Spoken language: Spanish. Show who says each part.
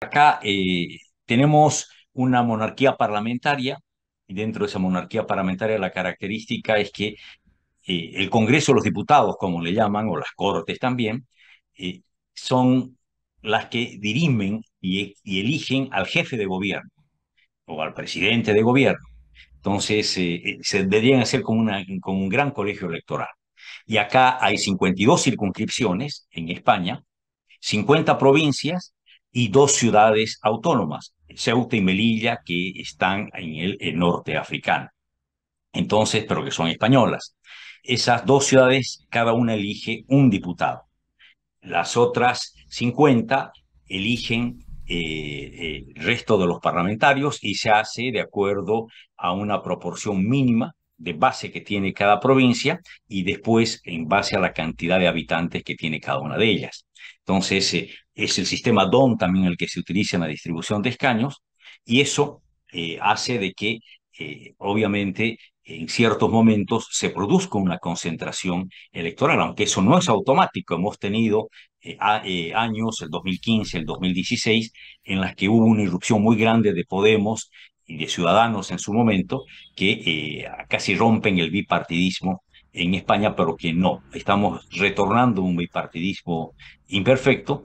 Speaker 1: Acá eh, tenemos una monarquía parlamentaria y dentro de esa monarquía parlamentaria la característica es que eh, el Congreso, los diputados, como le llaman, o las Cortes también, eh, son las que dirimen y, eligen al jefe de gobierno o al presidente de gobierno. Entonces, se deberían hacer como, una, como un gran colegio electoral. Y acá hay 52 circunscripciones en España, 50 provincias y dos ciudades autónomas, Ceuta y Melilla, que están en el, eh, norte africano. Entonces, pero que son españolas. Esas dos ciudades, cada una elige un diputado. Las otras 50 eligen eh, eh, el resto de los parlamentarios y se hace de acuerdo a una proporción mínima de base que tiene cada provincia y después en base a la cantidad de habitantes que tiene cada una de ellas. Entonces, eh, es el sistema DON también el que se utiliza en la distribución de escaños y eso eh, hace de que, eh, obviamente, en ciertos momentos se produzca una concentración electoral, aunque eso no es automático. Hemos tenido años, el 2015, el 2016, en las que hubo una irrupción muy grande de Podemos y de Ciudadanos en su momento, que eh, casi rompen el bipartidismo en España, pero que no, estamos retornando a un bipartidismo imperfecto,